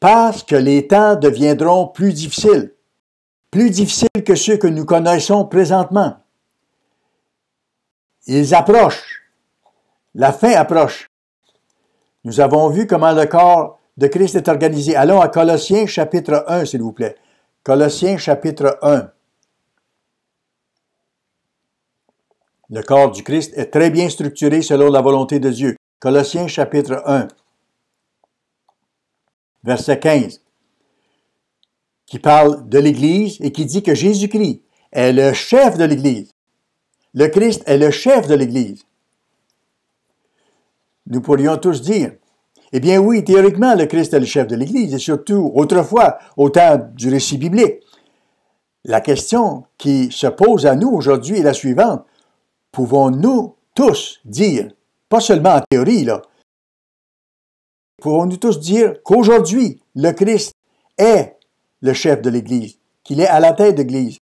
parce que les temps deviendront plus difficiles, plus difficiles que ceux que nous connaissons présentement. Ils approchent, la fin approche. Nous avons vu comment le corps de Christ est organisé. Allons à Colossiens chapitre 1, s'il vous plaît. Colossiens chapitre 1. Le corps du Christ est très bien structuré selon la volonté de Dieu. Colossiens chapitre 1 verset 15, qui parle de l'Église et qui dit que Jésus-Christ est le chef de l'Église. Le Christ est le chef de l'Église. Nous pourrions tous dire, eh bien oui, théoriquement, le Christ est le chef de l'Église, et surtout autrefois, au temps du récit biblique. La question qui se pose à nous aujourd'hui est la suivante. Pouvons-nous tous dire, pas seulement en théorie, là, pouvons nous tous dire qu'aujourd'hui, le Christ est le chef de l'Église, qu'il est à la tête de l'Église?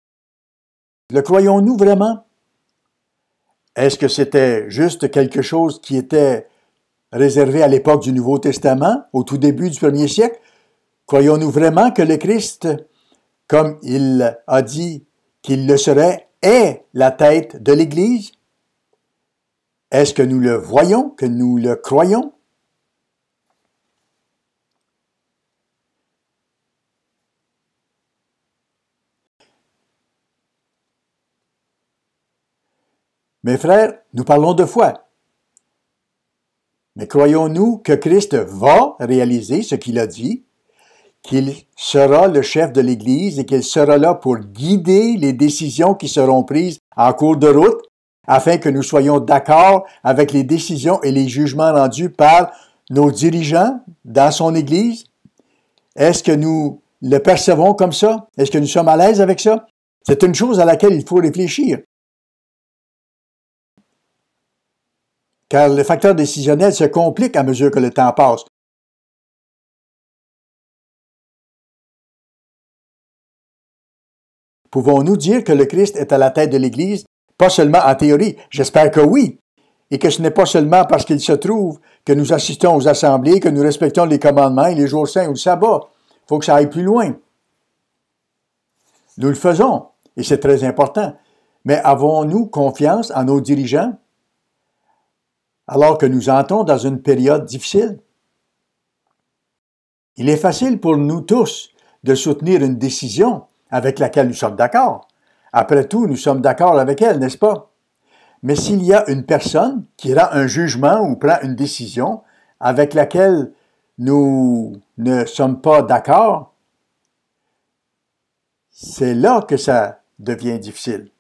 Le croyons-nous vraiment? Est-ce que c'était juste quelque chose qui était réservé à l'époque du Nouveau Testament, au tout début du premier siècle? Croyons-nous vraiment que le Christ, comme il a dit qu'il le serait, est la tête de l'Église? Est-ce que nous le voyons, que nous le croyons? Mes frères, nous parlons de foi. Mais croyons-nous que Christ va réaliser ce qu'il a dit, qu'il sera le chef de l'Église et qu'il sera là pour guider les décisions qui seront prises en cours de route, afin que nous soyons d'accord avec les décisions et les jugements rendus par nos dirigeants dans son Église? Est-ce que nous le percevons comme ça? Est-ce que nous sommes à l'aise avec ça? C'est une chose à laquelle il faut réfléchir. car les facteurs décisionnels se compliquent à mesure que le temps passe. Pouvons-nous dire que le Christ est à la tête de l'Église? Pas seulement en théorie, j'espère que oui, et que ce n'est pas seulement parce qu'il se trouve que nous assistons aux assemblées, que nous respectons les commandements et les jours saints ou le sabbat. Il faut que ça aille plus loin. Nous le faisons, et c'est très important. Mais avons-nous confiance en nos dirigeants? alors que nous entrons dans une période difficile? Il est facile pour nous tous de soutenir une décision avec laquelle nous sommes d'accord. Après tout, nous sommes d'accord avec elle, n'est-ce pas? Mais s'il y a une personne qui rend un jugement ou prend une décision avec laquelle nous ne sommes pas d'accord, c'est là que ça devient difficile.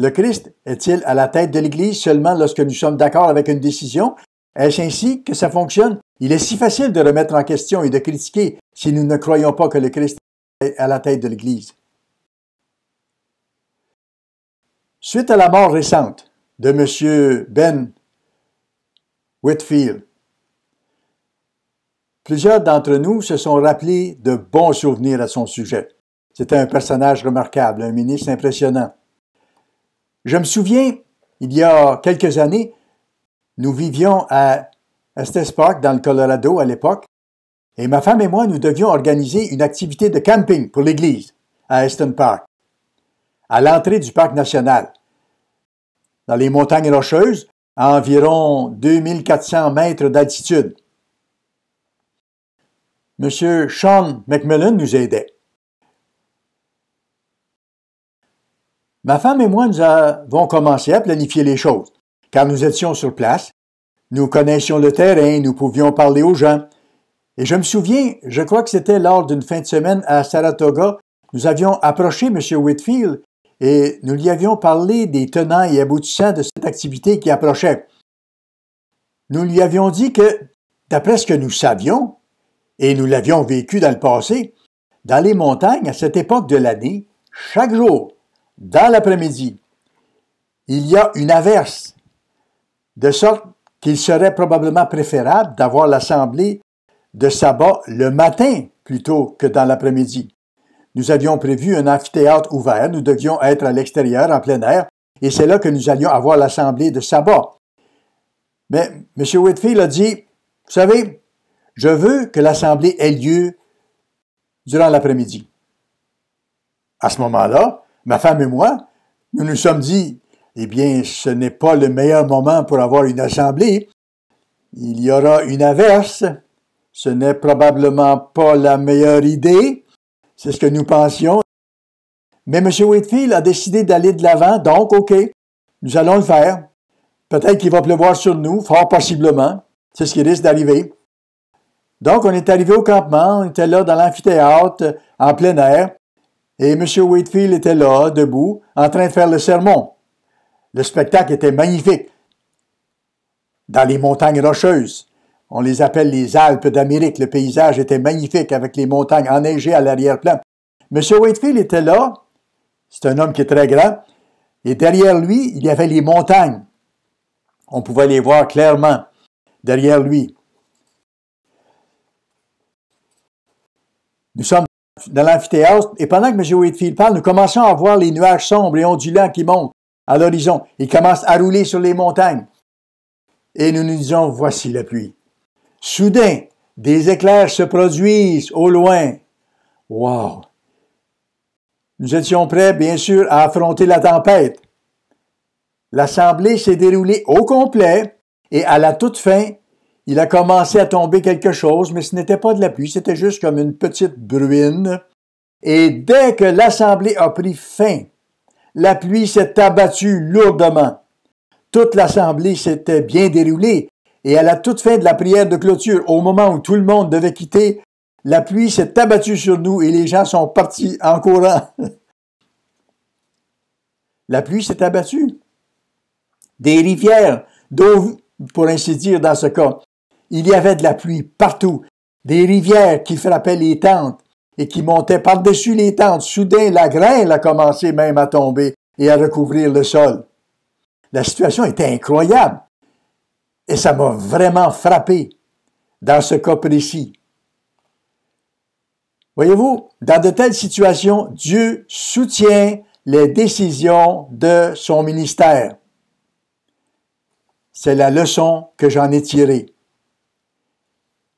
Le Christ est-il à la tête de l'Église seulement lorsque nous sommes d'accord avec une décision? Est-ce ainsi que ça fonctionne? Il est si facile de remettre en question et de critiquer si nous ne croyons pas que le Christ est à la tête de l'Église. Suite à la mort récente de M. Ben Whitfield, plusieurs d'entre nous se sont rappelés de bons souvenirs à son sujet. C'était un personnage remarquable, un ministre impressionnant. Je me souviens, il y a quelques années, nous vivions à Estes Park, dans le Colorado, à l'époque, et ma femme et moi, nous devions organiser une activité de camping pour l'église à Eston Park, à l'entrée du parc national. Dans les montagnes rocheuses, à environ 2400 mètres d'altitude. Monsieur Sean McMillan nous aidait. Ma femme et moi, nous avons commencé à planifier les choses, car nous étions sur place, nous connaissions le terrain, nous pouvions parler aux gens. Et je me souviens, je crois que c'était lors d'une fin de semaine à Saratoga, nous avions approché M. Whitfield et nous lui avions parlé des tenants et aboutissants de cette activité qui approchait. Nous lui avions dit que, d'après ce que nous savions, et nous l'avions vécu dans le passé, dans les montagnes, à cette époque de l'année, chaque jour, dans l'après-midi, il y a une averse, de sorte qu'il serait probablement préférable d'avoir l'assemblée de sabbat le matin plutôt que dans l'après-midi. Nous avions prévu un amphithéâtre ouvert, nous devions être à l'extérieur en plein air, et c'est là que nous allions avoir l'assemblée de sabbat. Mais M. Whitfield a dit, vous savez, je veux que l'assemblée ait lieu durant l'après-midi. À ce moment-là, ma femme et moi, nous nous sommes dit, eh bien, ce n'est pas le meilleur moment pour avoir une assemblée. Il y aura une averse. Ce n'est probablement pas la meilleure idée. C'est ce que nous pensions. Mais M. Whitfield a décidé d'aller de l'avant, donc, OK, nous allons le faire. Peut-être qu'il va pleuvoir sur nous, fort possiblement. C'est ce qui risque d'arriver. Donc, on est arrivé au campement, on était là dans l'amphithéâtre, en plein air. Et M. Whitefield était là, debout, en train de faire le sermon. Le spectacle était magnifique. Dans les montagnes rocheuses, on les appelle les Alpes d'Amérique, le paysage était magnifique avec les montagnes enneigées à l'arrière-plan. M. Whitefield était là, c'est un homme qui est très grand, et derrière lui, il y avait les montagnes. On pouvait les voir clairement derrière lui. Nous sommes dans l'amphithéâtre, et pendant que M. Whitfield parle, nous commençons à voir les nuages sombres et ondulants qui montent à l'horizon. Ils commencent à rouler sur les montagnes. Et nous nous disons, voici la pluie. Soudain, des éclairs se produisent au loin. Wow! Nous étions prêts, bien sûr, à affronter la tempête. L'assemblée s'est déroulée au complet et à la toute fin, il a commencé à tomber quelque chose, mais ce n'était pas de la pluie, c'était juste comme une petite bruine. Et dès que l'assemblée a pris fin, la pluie s'est abattue lourdement. Toute l'assemblée s'était bien déroulée, et à la toute fin de la prière de clôture, au moment où tout le monde devait quitter, la pluie s'est abattue sur nous et les gens sont partis en courant. la pluie s'est abattue. Des rivières d'eau, pour ainsi dire, dans ce cas, il y avait de la pluie partout, des rivières qui frappaient les tentes et qui montaient par-dessus les tentes. Soudain, la graine a commencé même à tomber et à recouvrir le sol. La situation était incroyable et ça m'a vraiment frappé dans ce cas précis. Voyez-vous, dans de telles situations, Dieu soutient les décisions de son ministère. C'est la leçon que j'en ai tirée.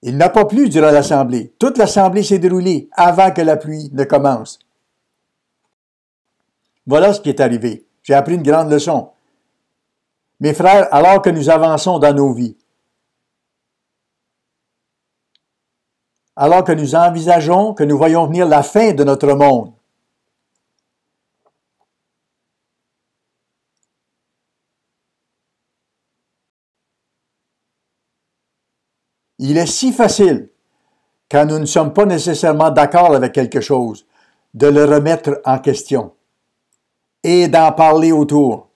Il n'a pas plu durant l'assemblée. Toute l'assemblée s'est déroulée avant que la pluie ne commence. Voilà ce qui est arrivé. J'ai appris une grande leçon. Mes frères, alors que nous avançons dans nos vies, alors que nous envisageons, que nous voyons venir la fin de notre monde, Il est si facile, quand nous ne sommes pas nécessairement d'accord avec quelque chose, de le remettre en question et d'en parler autour.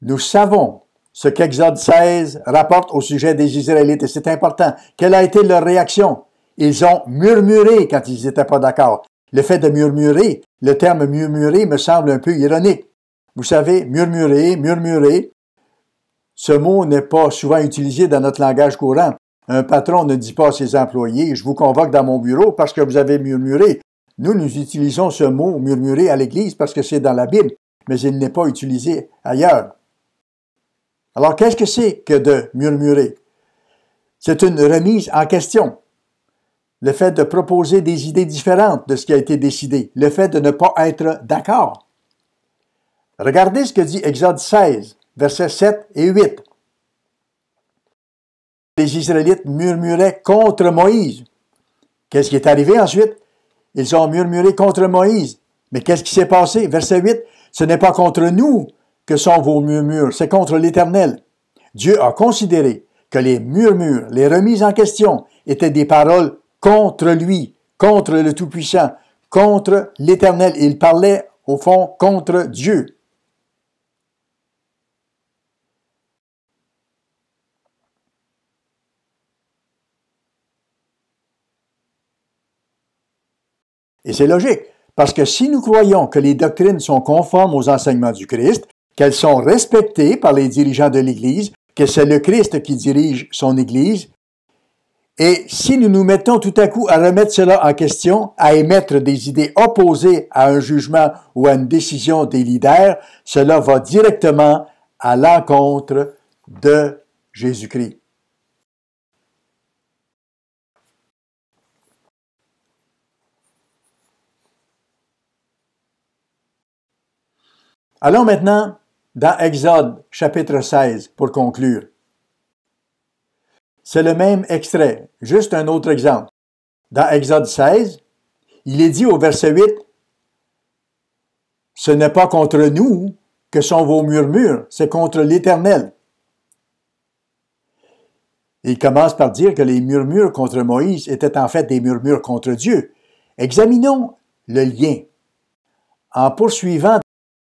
Nous savons ce qu'Exode 16 rapporte au sujet des Israélites, et c'est important. Quelle a été leur réaction? Ils ont murmuré quand ils n'étaient pas d'accord. Le fait de murmurer, le terme murmurer me semble un peu ironique. Vous savez, murmurer, murmurer, ce mot n'est pas souvent utilisé dans notre langage courant. Un patron ne dit pas à ses employés, je vous convoque dans mon bureau parce que vous avez murmuré. Nous, nous utilisons ce mot murmurer à l'Église parce que c'est dans la Bible, mais il n'est pas utilisé ailleurs. Alors, qu'est-ce que c'est que de murmurer? C'est une remise en question. Le fait de proposer des idées différentes de ce qui a été décidé, le fait de ne pas être d'accord. Regardez ce que dit Exode 16, versets 7 et 8. Les Israélites murmuraient contre Moïse. Qu'est-ce qui est arrivé ensuite? Ils ont murmuré contre Moïse. Mais qu'est-ce qui s'est passé? Verset 8, ce n'est pas contre nous que sont vos murmures, c'est contre l'Éternel. Dieu a considéré que les murmures, les remises en question, étaient des paroles contre lui, contre le Tout-Puissant, contre l'Éternel. Il parlait, au fond, contre Dieu. Et c'est logique, parce que si nous croyons que les doctrines sont conformes aux enseignements du Christ, qu'elles sont respectées par les dirigeants de l'Église, que c'est le Christ qui dirige son Église, et si nous nous mettons tout à coup à remettre cela en question, à émettre des idées opposées à un jugement ou à une décision des leaders, cela va directement à l'encontre de Jésus-Christ. Allons maintenant dans Exode chapitre 16 pour conclure. C'est le même extrait, juste un autre exemple. Dans Exode 16, il est dit au verset 8, Ce n'est pas contre nous que sont vos murmures, c'est contre l'Éternel. Il commence par dire que les murmures contre Moïse étaient en fait des murmures contre Dieu. Examinons le lien. En poursuivant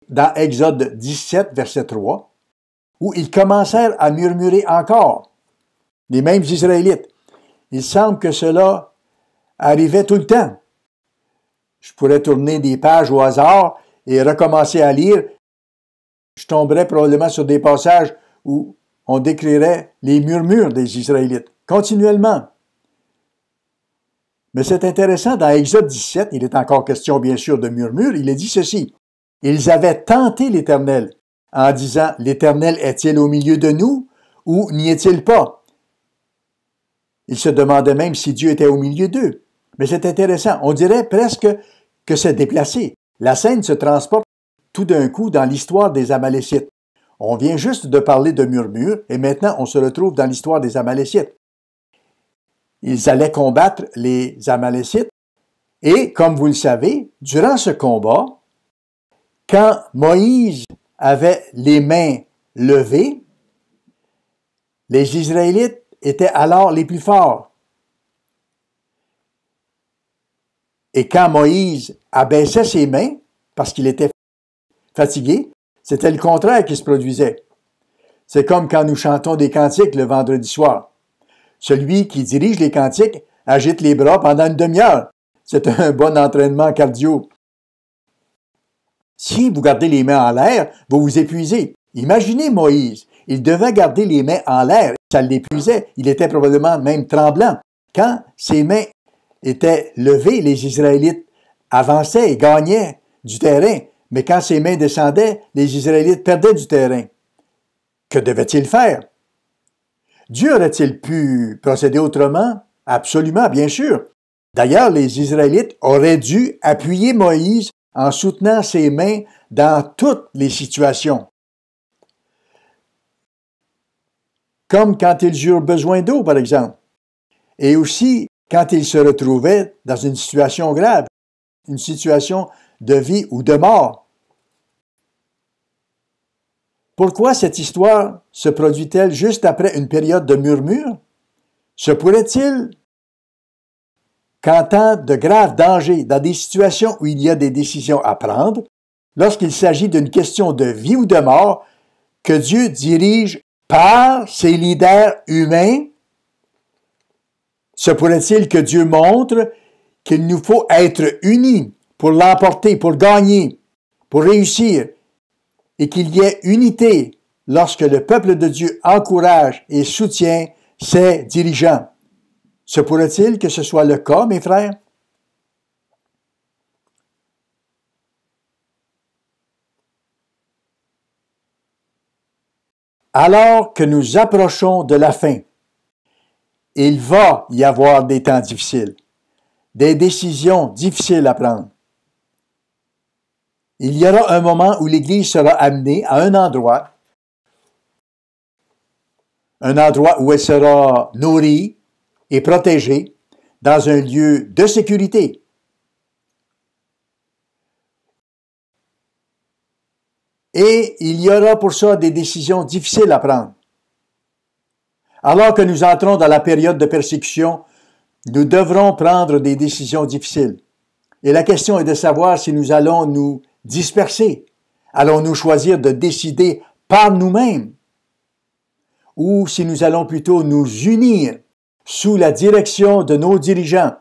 dans Exode 17, verset 3, où ils commencèrent à murmurer encore, les mêmes Israélites. Il semble que cela arrivait tout le temps. Je pourrais tourner des pages au hasard et recommencer à lire. Je tomberais probablement sur des passages où on décrirait les murmures des Israélites, continuellement. Mais c'est intéressant, dans Exode 17, il est encore question bien sûr de murmures, il est dit ceci. Ils avaient tenté l'Éternel en disant, L'Éternel est-il au milieu de nous ou n'y est-il pas? Ils se demandaient même si Dieu était au milieu d'eux. Mais c'est intéressant, on dirait presque que c'est déplacé. La scène se transporte tout d'un coup dans l'histoire des Amalécites. On vient juste de parler de murmures et maintenant on se retrouve dans l'histoire des Amalécites. Ils allaient combattre les Amalécites et, comme vous le savez, durant ce combat, quand Moïse avait les mains levées, les Israélites étaient alors les plus forts. Et quand Moïse abaissait ses mains, parce qu'il était fatigué, c'était le contraire qui se produisait. C'est comme quand nous chantons des cantiques le vendredi soir. Celui qui dirige les cantiques agite les bras pendant une demi-heure. C'est un bon entraînement cardio. Si vous gardez les mains en l'air, vous vous épuisez. Imaginez Moïse. Il devait garder les mains en l'air. Ça l'épuisait. Il était probablement même tremblant. Quand ses mains étaient levées, les Israélites avançaient et gagnaient du terrain. Mais quand ses mains descendaient, les Israélites perdaient du terrain. Que devait-il faire? Dieu aurait-il pu procéder autrement? Absolument, bien sûr. D'ailleurs, les Israélites auraient dû appuyer Moïse en soutenant ses mains dans toutes les situations. Comme quand ils eurent besoin d'eau, par exemple. Et aussi quand ils se retrouvaient dans une situation grave, une situation de vie ou de mort. Pourquoi cette histoire se produit-elle juste après une période de murmure? Se pourrait-il qu'en temps de graves dangers, dans des situations où il y a des décisions à prendre, lorsqu'il s'agit d'une question de vie ou de mort, que Dieu dirige par ses leaders humains? Se pourrait-il que Dieu montre qu'il nous faut être unis pour l'emporter, pour gagner, pour réussir, et qu'il y ait unité lorsque le peuple de Dieu encourage et soutient ses dirigeants? Se pourrait-il que ce soit le cas, mes frères? Alors que nous approchons de la fin, il va y avoir des temps difficiles, des décisions difficiles à prendre. Il y aura un moment où l'Église sera amenée à un endroit, un endroit où elle sera nourrie, et protégé dans un lieu de sécurité. Et il y aura pour ça des décisions difficiles à prendre. Alors que nous entrons dans la période de persécution, nous devrons prendre des décisions difficiles. Et la question est de savoir si nous allons nous disperser. Allons-nous choisir de décider par nous-mêmes ou si nous allons plutôt nous unir sous la direction de nos dirigeants,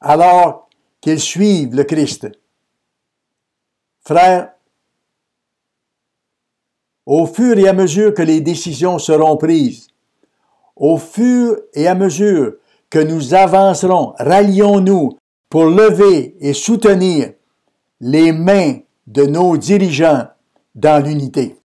alors qu'ils suivent le Christ. Frères, au fur et à mesure que les décisions seront prises, au fur et à mesure que nous avancerons, rallions-nous pour lever et soutenir les mains de nos dirigeants dans l'unité.